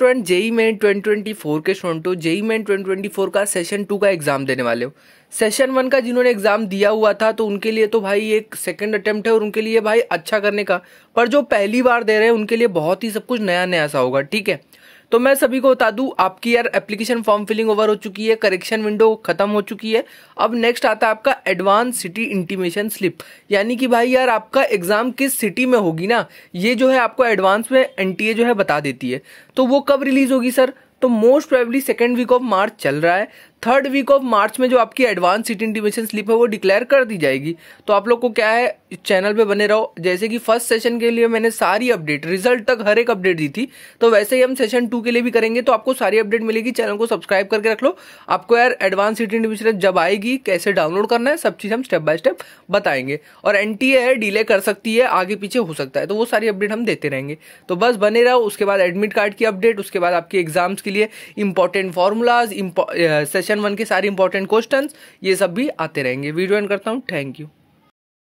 student JEE main 2024 के student हो JEE main 2024 का सेशन टू का एग्जाम देने वाले हो सेशन वन का जिन्होंने एग्जाम दिया हुआ था तो उनके लिए तो भाई एक सेकंड अटेम्प्ट है और उनके लिए भाई अच्छा करने का पर जो पहली बार दे रहे हैं उनके लिए बहुत ही सब कुछ नया नया सा होगा ठीक है तो मैं सभी को बता दूं आपकी यार एप्लीकेशन फॉर्म फिलिंग ओवर हो चुकी है करेक्शन विंडो खत्म हो चुकी है अब नेक्स्ट आता है आपका एडवांस सिटी इंटीमेशन स्लिप यानी कि भाई यार आपका एग्जाम किस सिटी में होगी ना ये जो है आपको एडवांस में एन जो है बता देती है तो वो कब रिलीज होगी सर तो most probably second week of March चल रहा है थर्ड वीक ऑफ मार्च में जो आपकी एडवांस सीट इंटीमेशन स्लिप है वो डिक्लेयर कर दी जाएगी तो आप लोग को क्या है चैनल पे बने रहो जैसे कि फर्स्ट सेशन के लिए मैंने सारी अपडेट रिजल्ट तक हर एक अपडेट दी थी तो वैसे ही हम सेशन टू के लिए भी करेंगे तो आपको सारी अपडेट मिलेगी चैनल को सब्सक्राइब करके रख लो आपको यार एडवांस सीट इंटीमेशन जब आएगी कैसे डाउनलोड करना है सब चीज़ हम स्टेप बाय स्टेप बताएंगे और एन है डिले कर सकती है आगे पीछे हो सकता है तो वो सारी अपडेट हम देते रहेंगे तो बस बने रहो उसके बाद एडमिट कार्ड की अपडेट उसके बाद आपके एग्जाम्स के लिए important formulas session section one के सारे इंपॉर्टेंट क्वेश्चन ये सब भी आते रहेंगे वीडियो एंड करता हूँ थैंक यू